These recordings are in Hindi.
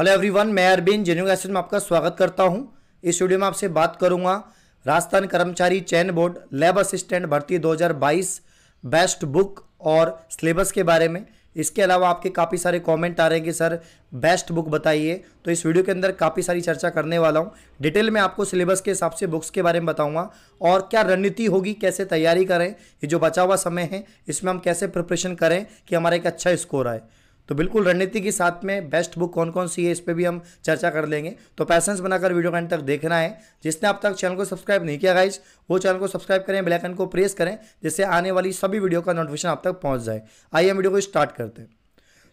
हेलो एवरीवन मैं अरबिन जेन्यू एसेस में आपका स्वागत करता हूं इस वीडियो में आपसे बात करूंगा राजस्थान कर्मचारी चयन बोर्ड लैब असिस्टेंट भर्ती 2022 बेस्ट बुक और सिलेबस के बारे में इसके अलावा आपके काफ़ी सारे कमेंट आ रहे हैं कि सर बेस्ट बुक बताइए तो इस वीडियो के अंदर काफ़ी सारी चर्चा करने वाला हूँ डिटेल में आपको सिलेबस के हिसाब से बुक्स के बारे में बताऊँगा और क्या रणनीति होगी कैसे तैयारी करें ये जो बचा हुआ समय है इसमें हम कैसे प्रिपरेशन करें कि हमारा एक अच्छा स्कोर आए तो बिल्कुल रणनीति के साथ में बेस्ट बुक कौन कौन सी है इस पर भी हम चर्चा कर लेंगे तो पैसेंस बनाकर वीडियो का एंड तक देखना है जिसने अब तक चैनल को सब्सक्राइब नहीं किया गाइज वो चैनल को सब्सक्राइब करें बेलाइकन को प्रेस करें जिससे आने वाली सभी वीडियो का नोटिफिकेशन आप तक पहुँच जाए आइए हम वीडियो को स्टार्ट करते हैं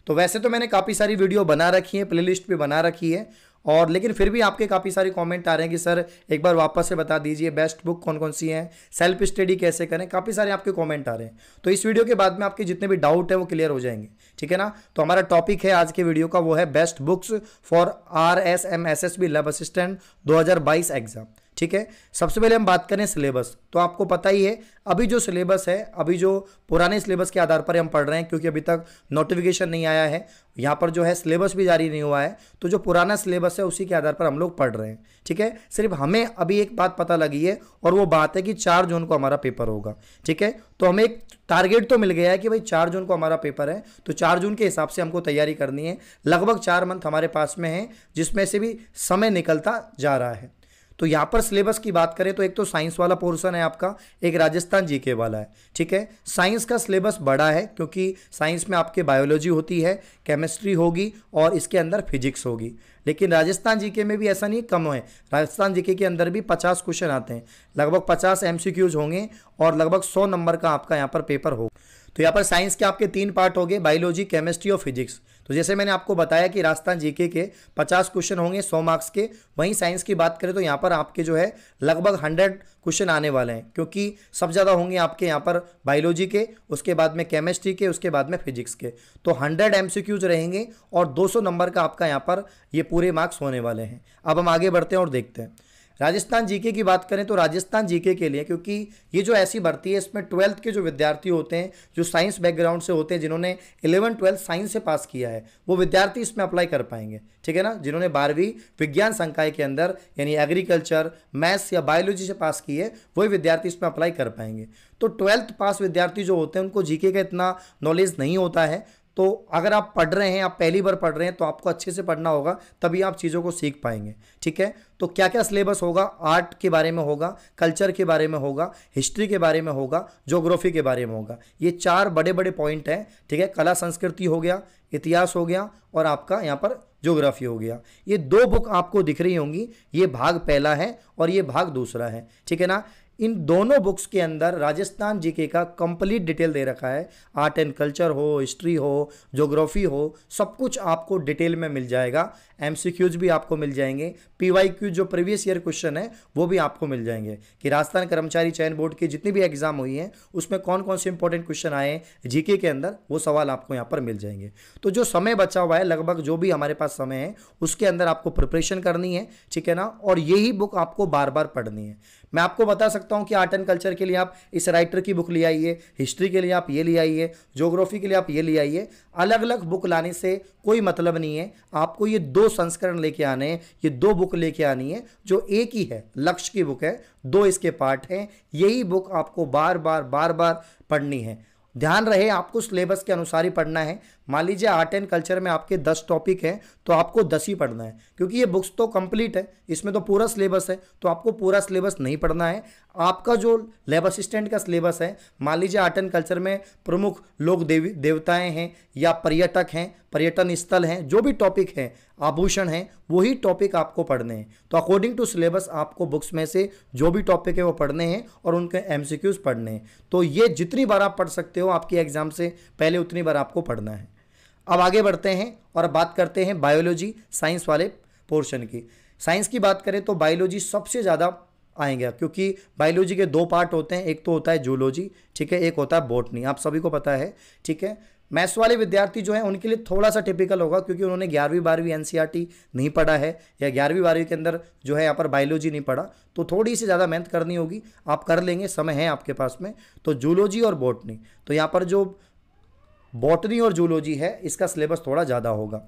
तो वैसे तो मैंने काफ़ी सारी वीडियो बना रखी है प्लेलिस्ट भी बना रखी है और लेकिन फिर भी आपके काफ़ी सारे कमेंट आ रहे हैं कि सर एक बार वापस से बता दीजिए बेस्ट बुक कौन कौन सी है सेल्फ स्टडी कैसे करें काफ़ी सारे आपके कमेंट आ रहे हैं तो इस वीडियो के बाद में आपके जितने भी डाउट हैं वो क्लियर हो जाएंगे ठीक है ना तो हमारा टॉपिक है आज के वीडियो का वो है best books for R S M S S B lab assistant दो एग्ज़ाम ठीक है सबसे पहले हम बात करें सिलेबस तो आपको पता ही है अभी जो सिलेबस है अभी जो पुराने सिलेबस के आधार पर हम पढ़ रहे हैं क्योंकि अभी तक नोटिफिकेशन नहीं आया है यहाँ पर जो है सिलेबस भी जारी नहीं हुआ है तो जो पुराना सिलेबस है उसी के आधार पर हम लोग पढ़ रहे हैं ठीक है सिर्फ हमें अभी एक बात पता लगी है और वो बात है कि चार जून को हमारा पेपर होगा ठीक है तो हमें एक टारगेट तो मिल गया है कि भाई चार जून को हमारा पेपर है तो चार जून के हिसाब से हमको तैयारी करनी है लगभग चार मंथ हमारे पास में है जिसमें से भी समय निकलता जा रहा है तो यहाँ पर सिलेबस की बात करें तो एक तो साइंस वाला पोर्सन है आपका एक राजस्थान जीके वाला है ठीक है साइंस का सिलेबस बड़ा है क्योंकि साइंस में आपके बायोलॉजी होती है केमिस्ट्री होगी और इसके अंदर फिजिक्स होगी लेकिन राजस्थान जीके में भी ऐसा नहीं कम है राजस्थान जीके के अंदर भी पचास क्वेश्चन आते हैं लगभग पचास एम होंगे और लगभग सौ नंबर का आपका यहाँ पर पेपर होगा तो यहाँ पर साइंस के आपके तीन पार्ट हो गए बायोलॉजी केमिस्ट्री और फिजिक्स तो जैसे मैंने आपको बताया कि राजस्थान जीके के 50 क्वेश्चन होंगे 100 मार्क्स के वहीं साइंस की बात करें तो यहाँ पर आपके जो है लगभग 100 क्वेश्चन आने वाले हैं क्योंकि सब ज़्यादा होंगे आपके यहाँ पर बायोलॉजी के उसके बाद में केमिस्ट्री के उसके बाद में फिजिक्स के तो हंड्रेड एम रहेंगे और दो नंबर का आपका यहाँ पर ये पूरे मार्क्स होने वाले हैं अब हम आगे बढ़ते हैं और देखते हैं राजस्थान जीके की बात करें तो राजस्थान जीके के लिए क्योंकि ये जो ऐसी भर्ती है इसमें ट्वेल्थ के जो विद्यार्थी होते हैं जो साइंस बैकग्राउंड से होते हैं जिन्होंने इलेवन ट्वेल्थ साइंस से पास किया है वो विद्यार्थी इसमें अप्लाई कर पाएंगे ठीक है ना जिन्होंने बारहवीं विज्ञान संकाय के अंदर यानी एग्रीकल्चर मैथ्स या बायोलॉजी से पास की है वही विद्यार्थी इसमें अप्लाई कर पाएंगे तो ट्वेल्थ पास विद्यार्थी जो होते हैं उनको जीके का इतना नॉलेज नहीं होता है तो अगर आप पढ़ रहे हैं आप पहली बार पढ़ रहे हैं तो आपको अच्छे से पढ़ना होगा तभी आप चीज़ों को सीख पाएंगे ठीक है तो क्या क्या सिलेबस होगा आर्ट के बारे में होगा कल्चर के बारे में होगा हिस्ट्री के बारे में होगा जोग्राफी के बारे में होगा ये चार बड़े बड़े पॉइंट हैं ठीक है कला संस्कृति हो गया इतिहास हो गया और आपका यहाँ पर जोग्राफी हो गया ये दो बुक आपको दिख रही होंगी ये भाग पहला है और ये भाग दूसरा है ठीक है ना इन दोनों बुक्स के अंदर राजस्थान जीके का कंप्लीट डिटेल दे रखा है आर्ट एंड कल्चर हो हिस्ट्री हो जोग्राफी हो सब कुछ आपको डिटेल में मिल जाएगा एम भी आपको मिल जाएंगे पी जो प्रीवियस ईयर क्वेश्चन है वो भी आपको मिल जाएंगे कि राजस्थान कर्मचारी चयन बोर्ड की जितनी भी एग्जाम हुई है उसमें कौन कौन से इंपॉर्टेंट क्वेश्चन आए हैं जीके के अंदर वो सवाल आपको यहाँ पर मिल जाएंगे तो जो समय बचा हुआ है लगभग जो भी हमारे पास समय है उसके अंदर आपको प्रिपरेशन करनी है ठीक है ना और यही बुक आपको बार बार पढ़नी है मैं आपको बता सकता हूँ कि आर्ट एंड कल्चर के लिए आप इस राइटर की बुक ले आइए हिस्ट्री के लिए आप ये ले आइए जोग्राफी के लिए आप ये ले आइए अलग अलग बुक लाने से कोई मतलब नहीं है आपको ये दो संस्करण लेके आने हैं ये दो बुक लेके आनी है जो एक ही है लक्ष्य की बुक है दो इसके पार्ट हैं यही बुक आपको बार बार बार बार पढ़नी है ध्यान रहे आपको सिलेबस के अनुसार ही पढ़ना है मान लीजिए आर्ट एंड कल्चर में आपके दस टॉपिक हैं तो आपको दस ही पढ़ना है क्योंकि ये बुक्स तो कंप्लीट है इसमें तो पूरा सिलेबस है तो आपको पूरा सिलेबस नहीं पढ़ना है आपका जो लेब असिस्टेंट का सिलेबस है मान लीजिए आर्ट एंड कल्चर में प्रमुख लोक देवी देवताएँ हैं या पर्यटक हैं पर्यटन स्थल हैं जो भी टॉपिक हैं आभूषण हैं वही टॉपिक आपको पढ़ने हैं तो अकॉर्डिंग टू सिलेबस आपको बुक्स में से जो भी टॉपिक है वो पढ़ने हैं और उनके एम पढ़ने हैं तो ये जितनी बार आप पढ़ सकते हो आपके एग्जाम से पहले उतनी बार आपको पढ़ना है अब आगे बढ़ते हैं और बात करते हैं बायोलॉजी साइंस वाले पोर्शन की साइंस की बात करें तो बायोलॉजी सबसे ज़्यादा आएंगे क्योंकि बायोलॉजी के दो पार्ट होते हैं एक तो होता है जूलॉजी ठीक है एक होता है बोटनी आप सभी को पता है ठीक है मैथ्स वाले विद्यार्थी जो हैं उनके लिए थोड़ा सा टिपिकल होगा क्योंकि उन्होंने ग्यारहवीं बारहवीं एन e नहीं पढ़ा है या ग्यारहवीं बारहवीं के अंदर जो है यहाँ पर बायोलॉजी नहीं पढ़ा तो थोड़ी सी ज़्यादा मेहनत करनी होगी आप कर लेंगे समय है आपके पास में तो जूलॉजी और बोटनी तो यहाँ पर जो बॉटनी और जूलॉजी है इसका सिलेबस थोड़ा ज़्यादा होगा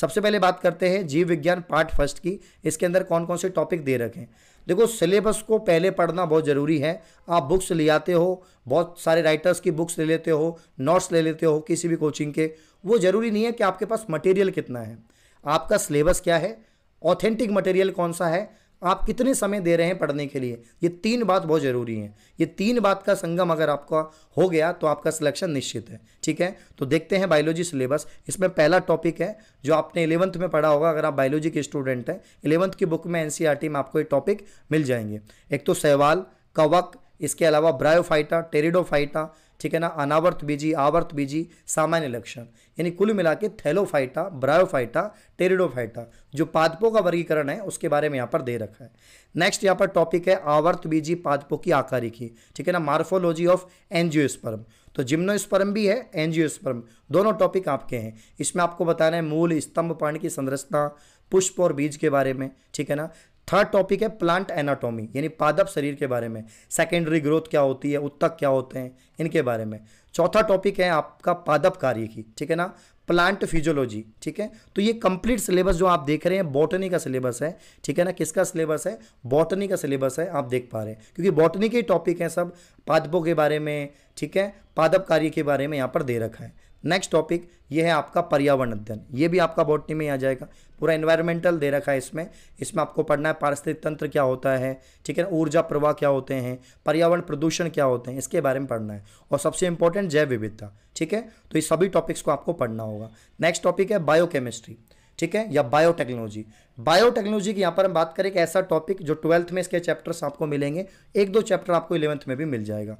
सबसे पहले बात करते हैं जीव विज्ञान पार्ट फर्स्ट की इसके अंदर कौन कौन से टॉपिक दे रखे हैं देखो सिलेबस को पहले पढ़ना बहुत ज़रूरी है आप बुक्स ले आते हो बहुत सारे राइटर्स की बुक्स ले लेते हो नोट्स ले लेते हो किसी भी कोचिंग के वो ज़रूरी नहीं है कि आपके पास मटेरियल कितना है आपका सिलेबस क्या है ऑथेंटिक मटेरियल कौन सा है आप कितने समय दे रहे हैं पढ़ने के लिए ये तीन बात बहुत ज़रूरी है ये तीन बात का संगम अगर आपका हो गया तो आपका सिलेक्शन निश्चित है ठीक है तो देखते हैं बायोलॉजी सिलेबस इसमें पहला टॉपिक है जो आपने इलेवंथ में पढ़ा होगा अगर आप बायोलॉजी के स्टूडेंट हैं इलेवंथ की बुक में एन e में आपको ये टॉपिक मिल जाएंगे एक तो सहवाल कवक इसके अलावा ब्रायोफाइटा टेरिडोफाइटा ठीक है ना अनावर्त बीजी आवर्त बीजी सामान्य लक्षण यानी कुल मिला के थैलोफाइटा ब्रायोफाइटा टेरिडोफाइटा जो पादपों का वर्गीकरण है उसके बारे में यहाँ पर दे रखा है नेक्स्ट यहाँ पर टॉपिक है आवर्त बीजी पादपों की आकारी की ठीक है ना मार्फोलॉजी ऑफ एनजियोस्पर्म तो जिम्नोस्पर्म भी है एनजियोस्पर्म दोनों टॉपिक आपके हैं इसमें आपको बताना है मूल स्तंभ पर्ण की संरचना पुष्प और बीज के बारे में ठीक है ना थर्ड टॉपिक है प्लांट एनाटॉमी यानी पादप शरीर के बारे में सेकेंडरी ग्रोथ क्या होती है उत्तक क्या होते हैं इनके बारे में चौथा टॉपिक है आपका पादप कार्य की ठीक है ना प्लांट फिजियोलॉजी ठीक है तो ये कंप्लीट सिलेबस जो आप देख रहे हैं बॉटनी का सिलेबस है ठीक है ना किसका सिलेबस है बॉटनी का सिलेबस है आप देख पा रहे हैं क्योंकि बॉटनी के टॉपिक हैं सब पादपों के बारे में ठीक है पादप कार्य के बारे में यहाँ पर दे रखा है नेक्स्ट टॉपिक ये है आपका पर्यावरण अध्ययन ये भी आपका बॉटनी में आ जाएगा पूरा इन्वायरमेंटल दे रखा है इसमें इसमें आपको पढ़ना है पारिस्थितिक तंत्र क्या होता है ठीक है ऊर्जा प्रवाह क्या होते हैं पर्यावरण प्रदूषण क्या होते हैं इसके बारे में पढ़ना है और सबसे इंपॉर्टेंट जैव विविधता ठीक है तो ये सभी टॉपिक्स को आपको पढ़ना होगा नेक्स्ट टॉपिक है बायोकेमिस्ट्री ठीक है या बायोटेक्नोलॉजी बायोटेक्नोलॉजी की यहाँ पर हम बात करें एक ऐसा टॉपिक जो ट्वेल्थ में इसके चैप्टर्स आपको मिलेंगे एक दो चैप्टर आपको इलेवंथ में भी मिल जाएगा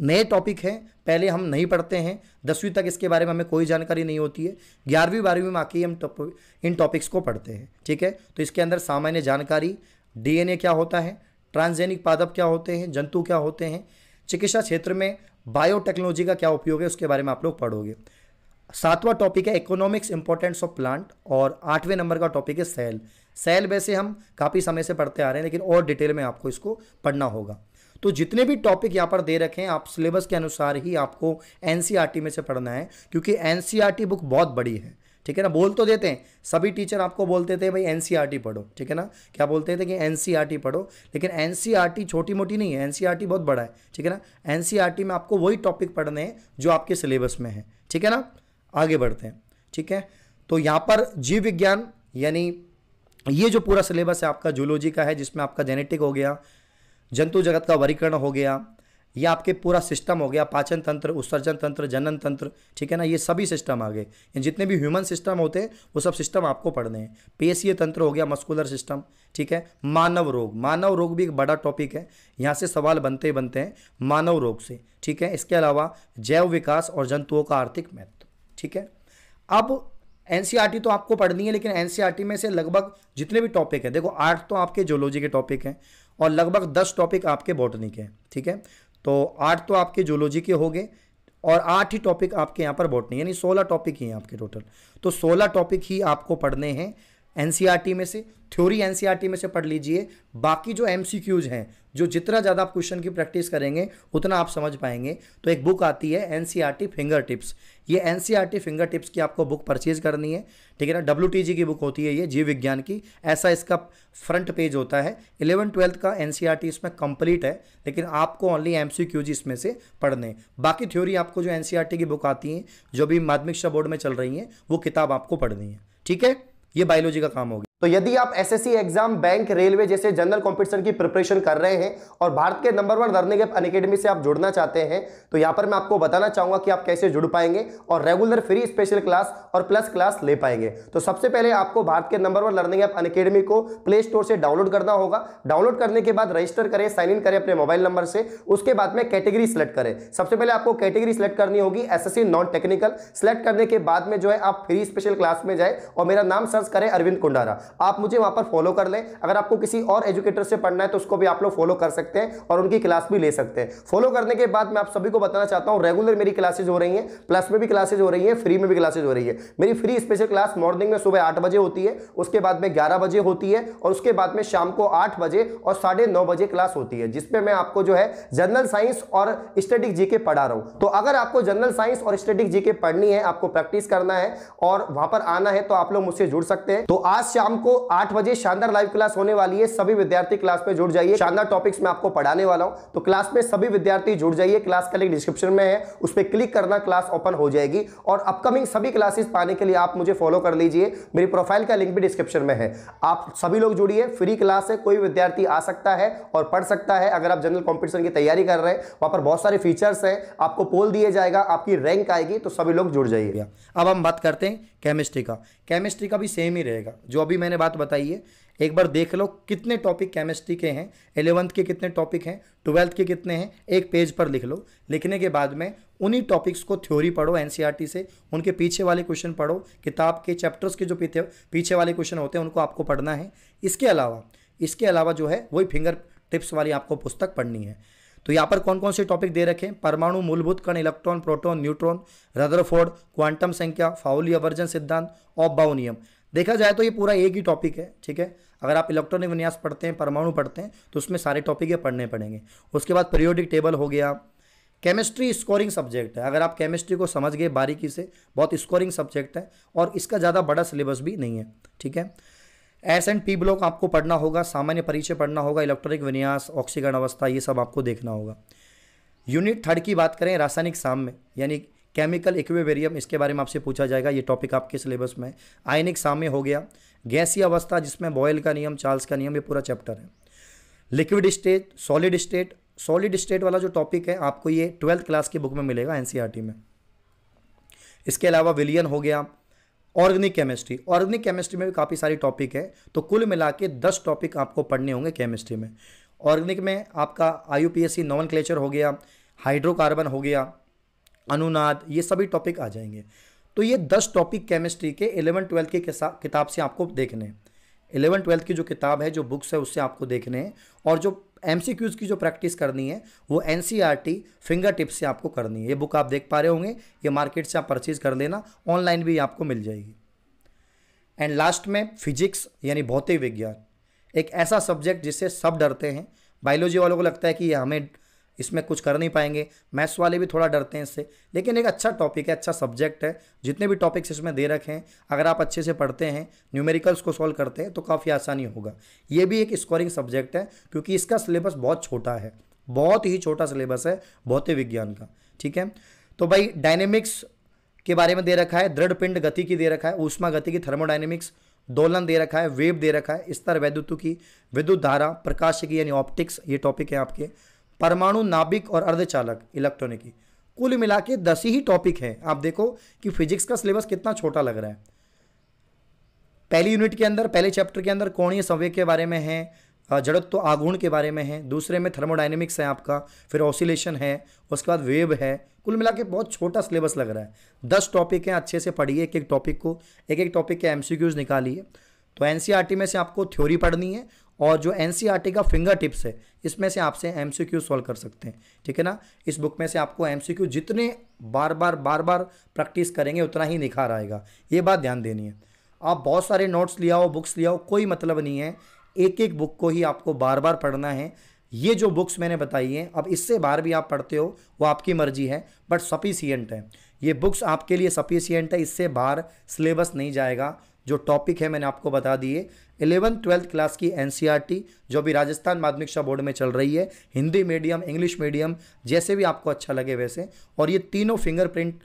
नए टॉपिक हैं पहले हम नहीं पढ़ते हैं दसवीं तक इसके बारे में हमें कोई जानकारी नहीं होती है ग्यारहवीं बारहवीं में आके हम इन टॉपिक्स को पढ़ते हैं ठीक है तो इसके अंदर सामान्य जानकारी डीएनए क्या होता है ट्रांसजेनिक पादप क्या होते हैं जंतु क्या होते हैं चिकित्सा क्षेत्र में बायोटेक्नोलॉजी का क्या उपयोग है उसके बारे में आप लोग पढ़ोगे सातवां टॉपिक है इकोनॉमिक्स इंपॉर्टेंस ऑफ प्लांट और आठवें नंबर का टॉपिक है सेल सेल वैसे हम काफ़ी समय से पढ़ते आ रहे हैं लेकिन और डिटेल में आपको इसको पढ़ना होगा तो जितने भी टॉपिक यहाँ पर दे रखे हैं आप सिलेबस के अनुसार ही आपको एन e में से पढ़ना है क्योंकि एन बुक e बहुत बड़ी है ठीक है ना बोल तो देते हैं सभी टीचर आपको बोलते थे भाई एनसीईआरटी e पढ़ो ठीक है ना क्या बोलते थे कि एनसीईआरटी पढ़ो लेकिन एनसीईआरटी छोटी मोटी नहीं है एनसीईआरटी बहुत बड़ा है ठीक है ना एनसीईआरटी में आपको वही टॉपिक पढ़ने हैं जो आपके सिलेबस में है ठीक है ना आगे बढ़ते हैं ठीक है तो यहाँ पर जीव विज्ञान यानी ये जो पूरा सिलेबस है आपका जूलॉजी का है जिसमें आपका जेनेटिक हो गया जंतु जगत का वरीकरण हो गया या आपके पूरा सिस्टम हो गया पाचन तंत्र उत्सर्जन तंत्र जनन तंत्र ठीक है ना ये सभी सिस्टम आ गए जितने भी ह्यूमन सिस्टम होते हैं वो सब सिस्टम आपको पढ़ने हैं पेशीय तंत्र हो गया मस्कुलर सिस्टम ठीक है मानव रोग मानव रोग भी एक बड़ा टॉपिक है यहाँ से सवाल बनते ही बनते हैं मानव रोग से ठीक है इसके अलावा जैव विकास और जंतुओं का आर्थिक महत्व ठीक है अब एन e तो आपको पढ़नी है लेकिन एन e में से लगभग जितने भी टॉपिक हैं देखो आठ तो आपके जोलॉजी के टॉपिक हैं और लगभग दस टॉपिक आपके बॉटनी के ठीक है तो आठ तो आपके जोलॉजी के हो गए और आठ ही टॉपिक आपके यहाँ पर बॉटनी यानी सोलह टॉपिक ही हैं आपके टोटल तो सोलह टॉपिक ही आपको पढ़ने हैं एनसीईआरटी में से थ्योरी एनसीईआरटी में से पढ़ लीजिए बाकी जो एमसीक्यूज हैं जो जितना ज़्यादा आप क्वेश्चन की प्रैक्टिस करेंगे उतना आप समझ पाएंगे तो एक बुक आती है टी फिंगर टिप्स ये टी फिंगर टिप्स की आपको बुक परचेज करनी है ठीक है ना जी की बुक होती है ये जीव विज्ञान की ऐसा इसका फ्रंट पेज होता है इलेवन ट्वेल्थ का टी इसमें कंप्लीट है लेकिन आपको ओनली एम इसमें से पढ़ने बाकी थ्योरी आपको जो टी की बुक आती हैं जो भी माध्यमिक शिक्षा बोर्ड में चल रही हैं वो किताब आपको पढ़नी है ठीक है ये बायोलॉजी का काम हो गया तो यदि आप एसएससी एग्जाम बैंक रेलवे जैसे जनरल कंपटीशन की प्रिपरेशन कर रहे हैं और भारत के number one learning app academy से आप जुड़ना चाहते हैं तो यहां पर मैं आपको बताना चाहूंगा कि आप कैसे जुड़ पाएंगे और रेगुलर फ्री स्पेशल क्लास और प्लस क्लास ले पाएंगे तो सबसे पहले आपको भारत के number one learning app Unacademy को प्ले स्टोर से डाउनलोड करना होगा डाउनलोड करने के बाद रजिस्टर करें साइन इन करें अपने मोबाइल नंबर से उसके बाद में कैटेगरी सिलेक्ट करें सबसे पहले आपको कैटेगरी सिलेक्ट करनी होगी एस नॉन टेक्निकल सिलेक्ट करने के बाद में जो है आप फ्री स्पेशल क्लास में जाए और मेरा नाम सर्च करें अरविंद कुंडारा आप मुझे वहां पर फॉलो कर लें अगर आपको किसी और एजुकेटर से पढ़ना है तो उसको भी आप लोग फॉलो कर सकते हैं और उनकी क्लास भी ले सकते हैं फॉलो करने के बाद मैं आप सभी को बताना चाहता हूँ रेगुलर मेरी क्लासेज हो रही है प्लस में भी क्लासेज हो रही है फ्री में भी क्लासेज हो रही है मेरी फ्री स्पेशल क्लास मॉर्निंग में सुबह आठ बजे होती है उसके बाद में ग्यारह बजे होती है और उसके बाद में शाम को आठ बजे और साढ़े नौ बजे क्लास होती है जिसमें मैं आपको जो है जनरल साइंस और स्टेटिक जीके पढ़ा रहा हूं तो अगर आपको जनरल साइंस और स्टेटिक जीके पढ़नी है आपको प्रैक्टिस करना है और वहां पर आना है तो आप लोग मुझसे जुड़ सकते हैं तो आज शाम शाम को आठ बजे शानदार लाइव क्लास होने वाली है सभी विद्यार्थी क्लास में जुड़ जाइए शानदार टॉपिक्स में आपको पढ़ाने वाला हूं तो क्लास में सभी विद्यार्थी जुड़ जाइए क्लास का लिंक डिस्क्रिप्शन में है उस पर क्लिक करना क्लास ओपन हो जाएगी और अपकमिंग सभी क्लासेस पाने के लिए आप मुझे फॉलो कर लीजिए मेरी प्रोफाइल का लिंक भी डिस्क्रिप्शन में है आप सभी लोग जुड़िए फ्री क्लास है कोई विद्यार्थी आ सकता है और पढ़ सकता है अगर आप जनरल कॉम्पिटिशन की तैयारी कर रहे हैं वहां पर बहुत सारे फीचर्स है आपको पोल दिए जाएगा आपकी रैंक आएगी तो सभी लोग जुड़ जाइए अब हम बात करते हैं केमिस्ट्री का केमिस्ट्री का भी सेम ही रहेगा जो अभी मैंने बात बताई है एक बार देख लो कितने टॉपिक केमिस्ट्री के हैं एलेवंथ के कितने टॉपिक हैं ट्वेल्थ के कितने हैं एक पेज पर लिख लो लिखने के बाद में उन्हीं टॉपिक्स को थ्योरी पढ़ो एन e से उनके पीछे वाले क्वेश्चन पढ़ो किताब के चैप्टर्स के जो पीछे वाले क्वेश्चन होते हैं उनको आपको पढ़ना है इसके अलावा इसके अलावा जो है वही फिंगर टिप्स वाली आपको पुस्तक पढ़नी है तो यहाँ पर कौन कौन से टॉपिक दे रखे हैं परमाणु मूलभूत कण electron proton neutron Rutherford quantum संख्या फाउली अवर्जन सिद्धांत और बाउनियम देखा जाए तो ये पूरा एक ही टॉपिक है ठीक है अगर आप इलेक्ट्रॉनिक विन्यास पढ़ते हैं परमाणु पढ़ते हैं तो उसमें सारे टॉपिक ये पढ़ने पड़ेंगे उसके बाद पीरियोडिक टेबल हो गया केमिस्ट्री स्कोरिंग सब्जेक्ट है अगर आप केमिस्ट्री को समझ गए बारीकी से बहुत स्कोरिंग सब्जेक्ट है और इसका ज़्यादा बड़ा सिलेबस भी नहीं है ठीक है एस एंड पी ब्लॉक आपको पढ़ना होगा सामान्य परिचय पढ़ना होगा इलेक्ट्रॉनिक विन्यास ऑक्सीगन अवस्था ये सब आपको देखना होगा यूनिट थर्ड की बात करें रासायनिक साम में यानी केमिकल इक्वेवेरियम इसके बारे में आपसे पूछा जाएगा ये टॉपिक आपके सिलेबस में आयनिक साम्य हो गया गैसी अवस्था जिसमें बॉयल का नियम चार्ल्स का नियम ये पूरा चैप्टर है liquid state solid state solid state वाला जो टॉपिक है आपको ये ट्वेल्थ क्लास की बुक में मिलेगा एनसीईआरटी e में इसके अलावा विलियन हो गया ऑर्गेनिक केमिस्ट्री ऑर्गेनिक केमिस्ट्री में भी काफ़ी सारी टॉपिक है तो कुल मिला के दस टॉपिक आपको पढ़ने होंगे केमिस्ट्री में ऑर्गेनिक में आपका आई यू नॉन क्लेचर हो गया हाइड्रोकार्बन हो गया अनुनाद ये सभी टॉपिक आ जाएंगे तो ये दस टॉपिक केमिस्ट्री के इलेवन ट्वेल्थ की किताब से आपको देखने हैं इलेवन ट्वेल्थ की जो किताब है जो बुक्स है उससे आपको देखने हैं और जो एम की जो प्रैक्टिस करनी है वो एन फिंगर टिप्स से आपको करनी है ये बुक आप देख पा रहे होंगे ये मार्केट से आप परचेज कर लेना ऑनलाइन भी आपको मिल जाएगी एंड लास्ट में फिजिक्स यानी भौतिक विज्ञान एक ऐसा सब्जेक्ट जिससे सब डरते हैं बायोलॉजी वालों को लगता है कि हमें इसमें कुछ कर नहीं पाएंगे मैथ्स वाले भी थोड़ा डरते हैं इससे लेकिन एक अच्छा टॉपिक है अच्छा सब्जेक्ट है जितने भी टॉपिक्स इसमें दे रखे हैं अगर आप अच्छे से पढ़ते हैं न्यूमेरिकल्स को सॉल्व करते हैं तो काफ़ी आसानी होगा ये भी एक स्कोरिंग सब्जेक्ट है क्योंकि इसका सिलेबस बहुत छोटा है बहुत ही छोटा सिलेबस है भौतिक विज्ञान का ठीक है तो भाई डायनेमिक्स के बारे में दे रखा है दृढ़ पिंड गति की दे रखा है ऊष्मा गति की थर्मोडाइनेमिक्स दोलन दे रखा है वेव दे रखा है स्तर वैद्युत की विद्युत धारा प्रकाश की यानी ऑप्टिक्स ये टॉपिक है आपके परमाणु नाभिक और अर्धचालक इलेक्ट्रॉनिकी कुल मिला के दस ही टॉपिक हैं आप देखो कि फिजिक्स का सिलेबस कितना छोटा लग रहा है पहली यूनिट के अंदर पहले चैप्टर के अंदर कोणीय संवेग के बारे में है जड़त्व तो आगुण के बारे में है दूसरे में थर्मोडाइनमिक्स है आपका फिर ऑसिलेशन है उसके बाद वेव है कुल मिला के बहुत छोटा सिलेबस लग रहा है दस टॉपिक हैं अच्छे से पढ़िए एक एक टॉपिक को एक एक टॉपिक के एम निकालिए तो एन e में से आपको थ्योरी पढ़नी है और जो एन e का फिंगर टिप्स है इसमें से आपसे एम सी क्यू सॉल्व कर सकते हैं ठीक है ना इस बुक में से आपको एम सी क्यू जितने बार बार बार बार प्रैक्टिस करेंगे उतना ही निखार आएगा ये बात ध्यान देनी है आप बहुत सारे नोट्स लिया हो बुक्स लिया हो कोई मतलब नहीं है एक एक बुक को ही आपको बार बार पढ़ना है ये जो बुक्स मैंने बताई हैं अब इससे बाहर भी आप पढ़ते हो वो आपकी मर्जी है बट सफिशियंट है ये बुक्स आपके लिए सफिशियंट है इससे बाहर सिलेबस नहीं जाएगा जो टॉपिक है मैंने आपको बता दिए इलेवंथ ट्वेल्थ क्लास की एन e जो भी राजस्थान माध्यमिक शिक्षा बोर्ड में चल रही है हिंदी मीडियम इंग्लिश मीडियम जैसे भी आपको अच्छा लगे वैसे और ये तीनों फिंगरप्रिंट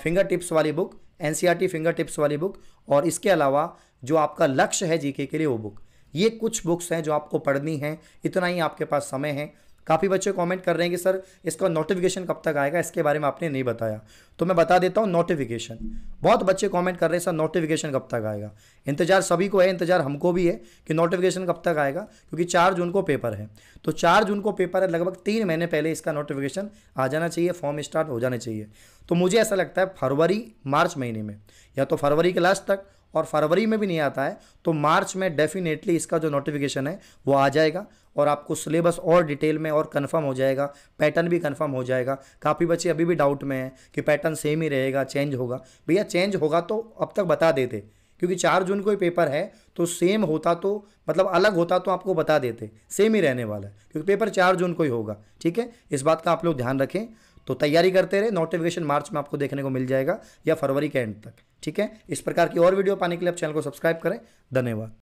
फिंगर टिप्स वाली बुक एन फिंगर टिप्स वाली बुक और इसके अलावा जो आपका लक्ष्य है जीके के लिए वो बुक ये कुछ बुक्स हैं जो आपको पढ़नी हैं इतना ही आपके पास समय है काफ़ी बच्चे कमेंट कर रहे हैं कि सर इसका नोटिफिकेशन कब तक आएगा इसके बारे में आपने नहीं बताया तो मैं बता देता हूँ नोटिफिकेशन बहुत बच्चे कमेंट कर रहे हैं सर नोटिफिकेशन कब तक आएगा इंतजार सभी को है इंतजार हमको भी है कि नोटिफिकेशन कब तक आएगा क्योंकि चार जून को पेपर है तो चार जून को पेपर है लगभग तीन महीने पहले इसका नोटिफिकेशन आ जाना चाहिए फॉर्म स्टार्ट हो जाने चाहिए तो मुझे ऐसा लगता है फरवरी मार्च महीने में या तो फरवरी के लास्ट तक और फरवरी में भी नहीं आता है तो मार्च में डेफिनेटली इसका जो नोटिफिकेशन है वो आ जाएगा और आपको सिलेबस और डिटेल में और कन्फर्म हो जाएगा पैटर्न भी कन्फर्म हो जाएगा काफ़ी बच्चे अभी भी डाउट में हैं कि पैटर्न सेम ही रहेगा चेंज होगा भैया चेंज होगा तो अब तक बता देते क्योंकि चार जून को ही पेपर है तो सेम होता तो मतलब अलग होता तो आपको बता देते सेम ही रहने वाला है क्योंकि पेपर चार जून को ही होगा ठीक है इस बात का आप लोग ध्यान रखें तो तैयारी करते रहे नोटिफिकेशन मार्च में आपको देखने को मिल जाएगा या फरवरी के एंड तक ठीक है इस प्रकार की और वीडियो पाने के लिए आप चैनल को सब्सक्राइब करें धन्यवाद